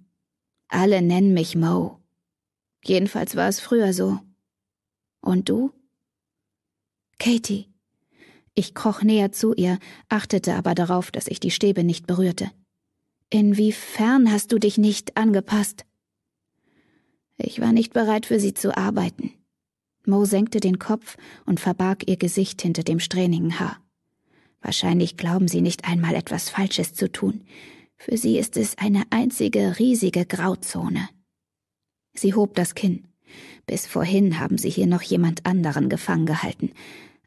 Alle nennen mich Mo. Jedenfalls war es früher so. Und du? Katie. Ich kroch näher zu ihr, achtete aber darauf, dass ich die Stäbe nicht berührte. Inwiefern hast du dich nicht angepasst? Ich war nicht bereit, für sie zu arbeiten. Mo senkte den Kopf und verbarg ihr Gesicht hinter dem strähnigen Haar. Wahrscheinlich glauben sie nicht einmal etwas Falsches zu tun. Für sie ist es eine einzige riesige Grauzone. Sie hob das Kinn. Bis vorhin haben sie hier noch jemand anderen gefangen gehalten.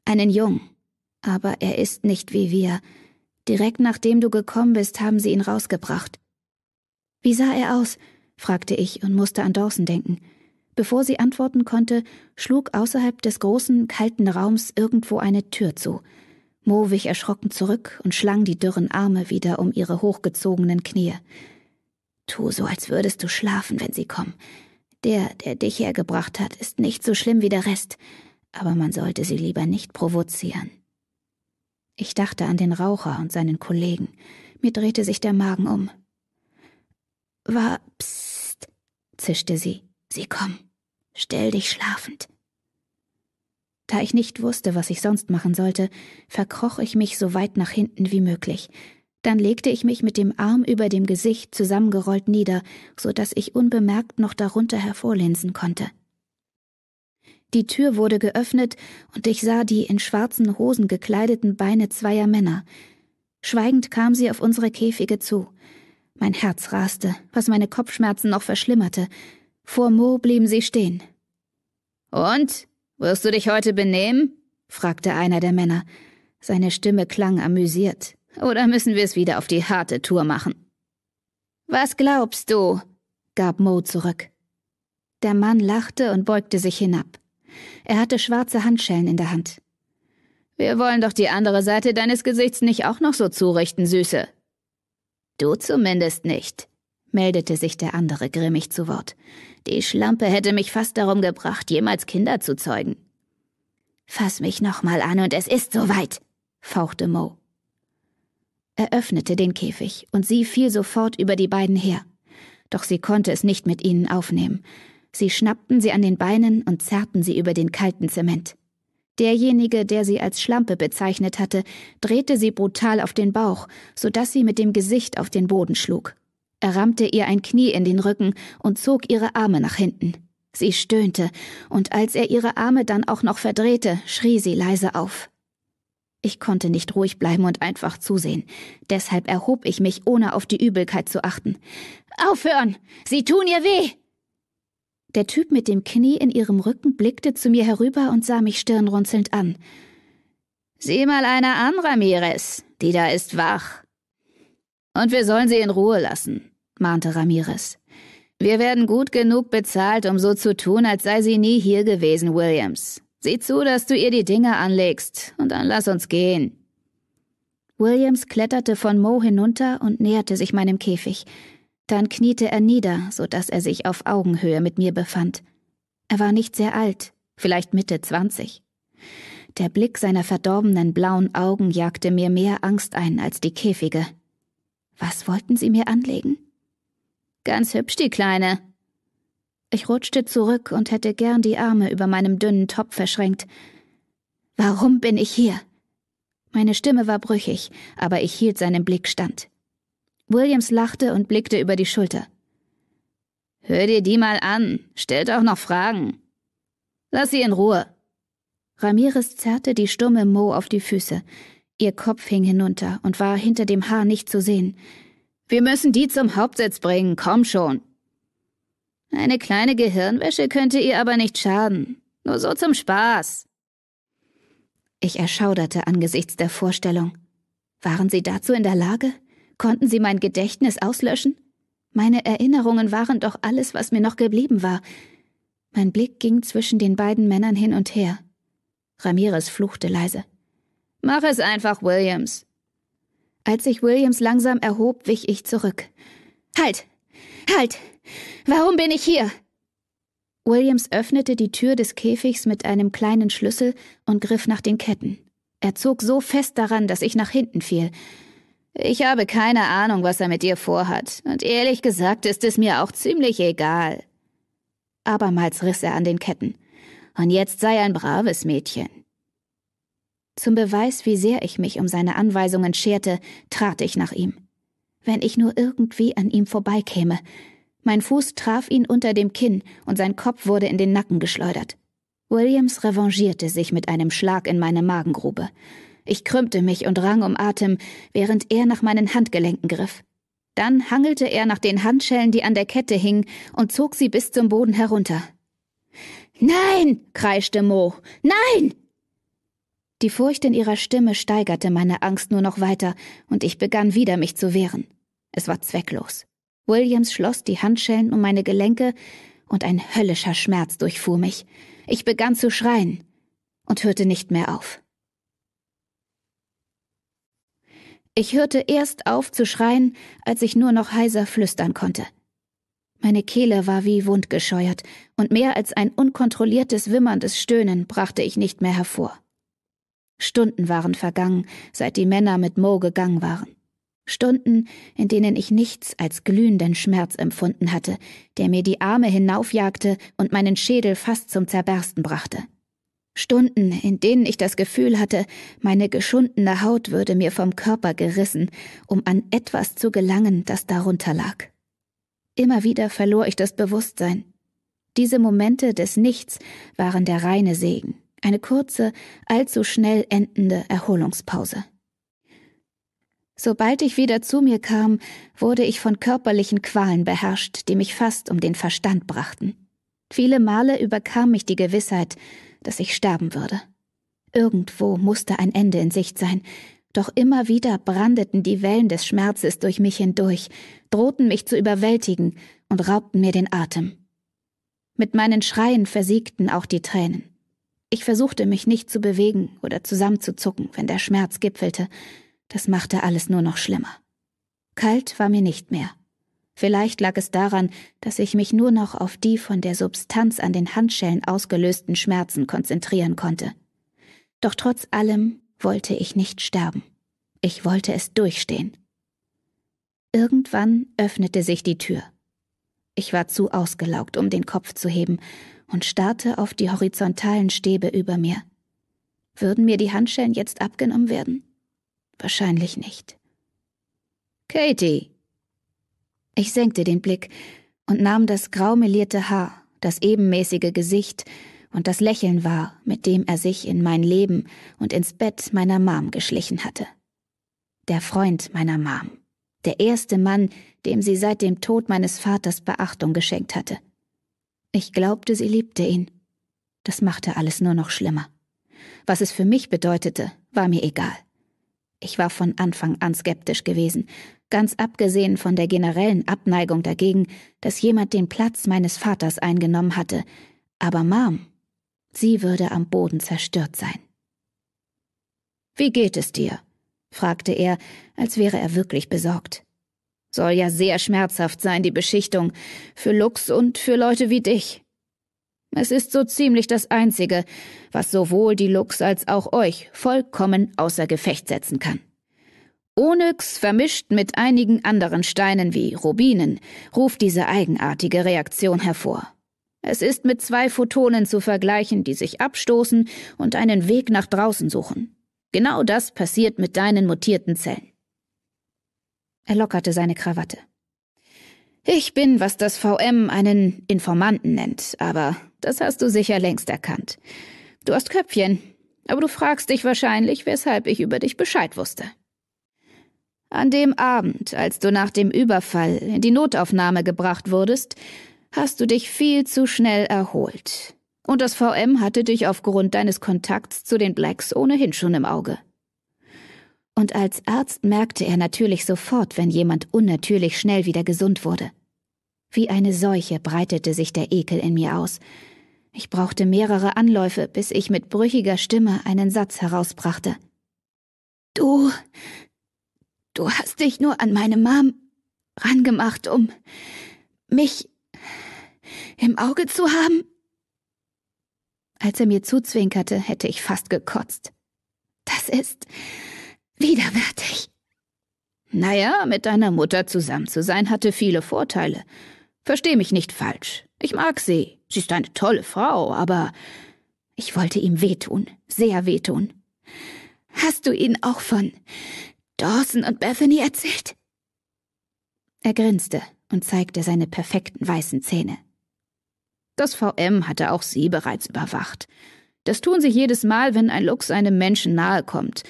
Einen Jungen. Aber er ist nicht wie wir. Direkt nachdem du gekommen bist, haben sie ihn rausgebracht. Wie sah er aus? fragte ich und musste an Dawson denken. Bevor sie antworten konnte, schlug außerhalb des großen, kalten Raums irgendwo eine Tür zu. Mo wich erschrocken zurück und schlang die dürren Arme wieder um ihre hochgezogenen Knie. Tu so, als würdest du schlafen, wenn sie kommen. Der, der dich hergebracht hat, ist nicht so schlimm wie der Rest, aber man sollte sie lieber nicht provozieren. Ich dachte an den Raucher und seinen Kollegen. Mir drehte sich der Magen um. War psst, zischte sie. Sie kommen. Stell dich schlafend. Da ich nicht wusste, was ich sonst machen sollte, verkroch ich mich so weit nach hinten wie möglich, dann legte ich mich mit dem Arm über dem Gesicht zusammengerollt nieder, so dass ich unbemerkt noch darunter hervorlinsen konnte. Die Tür wurde geöffnet und ich sah die in schwarzen Hosen gekleideten Beine zweier Männer. Schweigend kam sie auf unsere Käfige zu. Mein Herz raste, was meine Kopfschmerzen noch verschlimmerte. Vor Mo blieben sie stehen. Und? Wirst du dich heute benehmen? fragte einer der Männer. Seine Stimme klang amüsiert. Oder müssen wir es wieder auf die harte Tour machen? Was glaubst du? gab Mo zurück. Der Mann lachte und beugte sich hinab. Er hatte schwarze Handschellen in der Hand. Wir wollen doch die andere Seite deines Gesichts nicht auch noch so zurichten, Süße. Du zumindest nicht, meldete sich der andere grimmig zu Wort. Die Schlampe hätte mich fast darum gebracht, jemals Kinder zu zeugen. Fass mich nochmal an und es ist soweit, fauchte Mo. Er öffnete den Käfig, und sie fiel sofort über die beiden her. Doch sie konnte es nicht mit ihnen aufnehmen. Sie schnappten sie an den Beinen und zerrten sie über den kalten Zement. Derjenige, der sie als Schlampe bezeichnet hatte, drehte sie brutal auf den Bauch, so dass sie mit dem Gesicht auf den Boden schlug. Er rammte ihr ein Knie in den Rücken und zog ihre Arme nach hinten. Sie stöhnte, und als er ihre Arme dann auch noch verdrehte, schrie sie leise auf. Ich konnte nicht ruhig bleiben und einfach zusehen. Deshalb erhob ich mich, ohne auf die Übelkeit zu achten. Aufhören! Sie tun ihr weh! Der Typ mit dem Knie in ihrem Rücken blickte zu mir herüber und sah mich stirnrunzelnd an. Sieh mal einer an, Ramirez. Die da ist wach. Und wir sollen sie in Ruhe lassen, mahnte Ramirez. Wir werden gut genug bezahlt, um so zu tun, als sei sie nie hier gewesen, Williams. Sieh zu, dass du ihr die Dinge anlegst, und dann lass uns gehen. Williams kletterte von Mo hinunter und näherte sich meinem Käfig. Dann kniete er nieder, so dass er sich auf Augenhöhe mit mir befand. Er war nicht sehr alt, vielleicht Mitte zwanzig. Der Blick seiner verdorbenen blauen Augen jagte mir mehr Angst ein als die Käfige. Was wollten sie mir anlegen? Ganz hübsch, die Kleine, ich rutschte zurück und hätte gern die Arme über meinem dünnen Topf verschränkt. Warum bin ich hier? Meine Stimme war brüchig, aber ich hielt seinem Blick stand. Williams lachte und blickte über die Schulter. Hör dir die mal an, stellt auch noch Fragen. Lass sie in Ruhe. Ramirez zerrte die stumme Mo auf die Füße. Ihr Kopf hing hinunter und war hinter dem Haar nicht zu sehen. Wir müssen die zum Hauptsitz bringen, komm schon. Eine kleine Gehirnwäsche könnte ihr aber nicht schaden. Nur so zum Spaß. Ich erschauderte angesichts der Vorstellung. Waren sie dazu in der Lage? Konnten sie mein Gedächtnis auslöschen? Meine Erinnerungen waren doch alles, was mir noch geblieben war. Mein Blick ging zwischen den beiden Männern hin und her. Ramirez fluchte leise. Mach es einfach, Williams. Als sich Williams langsam erhob, wich ich zurück. Halt! Halt! Warum bin ich hier? Williams öffnete die Tür des Käfigs mit einem kleinen Schlüssel und griff nach den Ketten. Er zog so fest daran, dass ich nach hinten fiel. Ich habe keine Ahnung, was er mit dir vorhat, und ehrlich gesagt ist es mir auch ziemlich egal. Abermals riss er an den Ketten. Und jetzt sei ein braves Mädchen. Zum Beweis, wie sehr ich mich um seine Anweisungen scherte, trat ich nach ihm. Wenn ich nur irgendwie an ihm vorbeikäme, mein Fuß traf ihn unter dem Kinn und sein Kopf wurde in den Nacken geschleudert. Williams revanchierte sich mit einem Schlag in meine Magengrube. Ich krümmte mich und rang um Atem, während er nach meinen Handgelenken griff. Dann hangelte er nach den Handschellen, die an der Kette hingen, und zog sie bis zum Boden herunter. Nein! kreischte Mo. Nein! Die Furcht in ihrer Stimme steigerte meine Angst nur noch weiter, und ich begann wieder mich zu wehren. Es war zwecklos. Williams schloss die Handschellen um meine Gelenke und ein höllischer Schmerz durchfuhr mich. Ich begann zu schreien und hörte nicht mehr auf. Ich hörte erst auf zu schreien, als ich nur noch heiser flüstern konnte. Meine Kehle war wie wundgescheuert, und mehr als ein unkontrolliertes, wimmerndes Stöhnen brachte ich nicht mehr hervor. Stunden waren vergangen, seit die Männer mit Mo gegangen waren. Stunden, in denen ich nichts als glühenden Schmerz empfunden hatte, der mir die Arme hinaufjagte und meinen Schädel fast zum Zerbersten brachte. Stunden, in denen ich das Gefühl hatte, meine geschundene Haut würde mir vom Körper gerissen, um an etwas zu gelangen, das darunter lag. Immer wieder verlor ich das Bewusstsein. Diese Momente des Nichts waren der reine Segen, eine kurze, allzu schnell endende Erholungspause. Sobald ich wieder zu mir kam, wurde ich von körperlichen Qualen beherrscht, die mich fast um den Verstand brachten. Viele Male überkam mich die Gewissheit, dass ich sterben würde. Irgendwo musste ein Ende in Sicht sein, doch immer wieder brandeten die Wellen des Schmerzes durch mich hindurch, drohten mich zu überwältigen und raubten mir den Atem. Mit meinen Schreien versiegten auch die Tränen. Ich versuchte mich nicht zu bewegen oder zusammenzuzucken, wenn der Schmerz gipfelte, das machte alles nur noch schlimmer. Kalt war mir nicht mehr. Vielleicht lag es daran, dass ich mich nur noch auf die von der Substanz an den Handschellen ausgelösten Schmerzen konzentrieren konnte. Doch trotz allem wollte ich nicht sterben. Ich wollte es durchstehen. Irgendwann öffnete sich die Tür. Ich war zu ausgelaugt, um den Kopf zu heben, und starrte auf die horizontalen Stäbe über mir. Würden mir die Handschellen jetzt abgenommen werden? Wahrscheinlich nicht. Katie! Ich senkte den Blick und nahm das graumelierte Haar, das ebenmäßige Gesicht und das Lächeln wahr, mit dem er sich in mein Leben und ins Bett meiner Mom geschlichen hatte. Der Freund meiner Mom. Der erste Mann, dem sie seit dem Tod meines Vaters Beachtung geschenkt hatte. Ich glaubte, sie liebte ihn. Das machte alles nur noch schlimmer. Was es für mich bedeutete, war mir egal. Ich war von Anfang an skeptisch gewesen, ganz abgesehen von der generellen Abneigung dagegen, dass jemand den Platz meines Vaters eingenommen hatte. Aber Mom, sie würde am Boden zerstört sein. Wie geht es dir? fragte er, als wäre er wirklich besorgt. Soll ja sehr schmerzhaft sein, die Beschichtung, für Lux und für Leute wie dich. Es ist so ziemlich das Einzige, was sowohl die Lux als auch euch vollkommen außer Gefecht setzen kann. Onyx vermischt mit einigen anderen Steinen wie Rubinen ruft diese eigenartige Reaktion hervor. Es ist mit zwei Photonen zu vergleichen, die sich abstoßen und einen Weg nach draußen suchen. Genau das passiert mit deinen mutierten Zellen. Er lockerte seine Krawatte. Ich bin, was das VM einen Informanten nennt, aber das hast du sicher längst erkannt. Du hast Köpfchen, aber du fragst dich wahrscheinlich, weshalb ich über dich Bescheid wusste. An dem Abend, als du nach dem Überfall in die Notaufnahme gebracht wurdest, hast du dich viel zu schnell erholt. Und das VM hatte dich aufgrund deines Kontakts zu den Blacks ohnehin schon im Auge. Und als Arzt merkte er natürlich sofort, wenn jemand unnatürlich schnell wieder gesund wurde. Wie eine Seuche breitete sich der Ekel in mir aus, ich brauchte mehrere Anläufe, bis ich mit brüchiger Stimme einen Satz herausbrachte. Du. Du hast dich nur an meine Mom rangemacht, um mich im Auge zu haben? Als er mir zuzwinkerte, hätte ich fast gekotzt. Das ist widerwärtig. Naja, mit deiner Mutter zusammen zu sein hatte viele Vorteile. Versteh mich nicht falsch. Ich mag sie. Sie ist eine tolle Frau, aber ich wollte ihm wehtun, sehr wehtun. Hast du ihnen auch von Dawson und Bethany erzählt? Er grinste und zeigte seine perfekten weißen Zähne. Das VM hatte auch sie bereits überwacht. Das tun sie jedes Mal, wenn ein Luchs einem Menschen nahe kommt,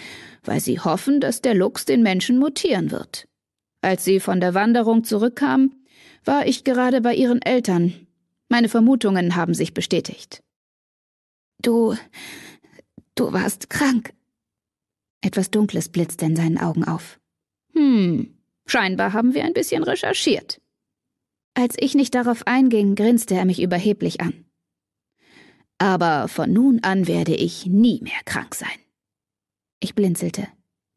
weil sie hoffen, dass der Luchs den Menschen mutieren wird. Als sie von der Wanderung zurückkamen, war ich gerade bei ihren Eltern meine Vermutungen haben sich bestätigt. Du. du warst krank. Etwas Dunkles blitzte in seinen Augen auf. Hm, scheinbar haben wir ein bisschen recherchiert. Als ich nicht darauf einging, grinste er mich überheblich an. Aber von nun an werde ich nie mehr krank sein. Ich blinzelte.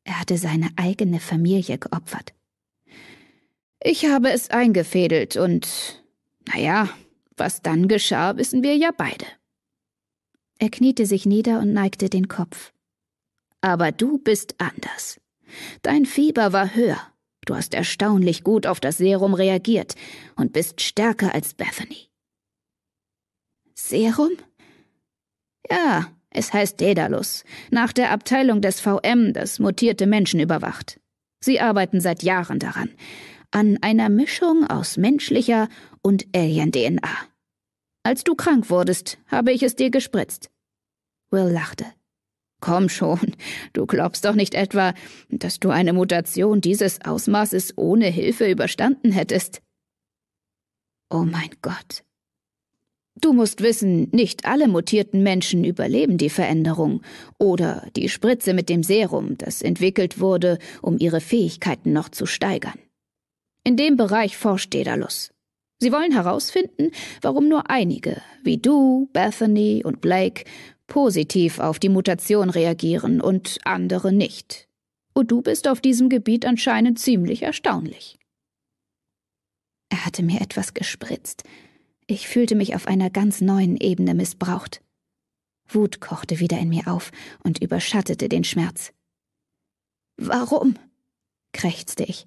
Er hatte seine eigene Familie geopfert. Ich habe es eingefädelt und, naja, was dann geschah, wissen wir ja beide. Er kniete sich nieder und neigte den Kopf. Aber du bist anders. Dein Fieber war höher. Du hast erstaunlich gut auf das Serum reagiert und bist stärker als Bethany. Serum? Ja, es heißt Daedalus, nach der Abteilung des VM, das mutierte Menschen überwacht. Sie arbeiten seit Jahren daran an einer Mischung aus menschlicher und Alien-DNA. Als du krank wurdest, habe ich es dir gespritzt. Will lachte. Komm schon, du glaubst doch nicht etwa, dass du eine Mutation dieses Ausmaßes ohne Hilfe überstanden hättest. Oh mein Gott. Du musst wissen, nicht alle mutierten Menschen überleben die Veränderung oder die Spritze mit dem Serum, das entwickelt wurde, um ihre Fähigkeiten noch zu steigern. In dem Bereich forscht Dedalus. Sie wollen herausfinden, warum nur einige, wie du, Bethany und Blake, positiv auf die Mutation reagieren und andere nicht. Und du bist auf diesem Gebiet anscheinend ziemlich erstaunlich. Er hatte mir etwas gespritzt. Ich fühlte mich auf einer ganz neuen Ebene missbraucht. Wut kochte wieder in mir auf und überschattete den Schmerz. Warum? krächzte ich.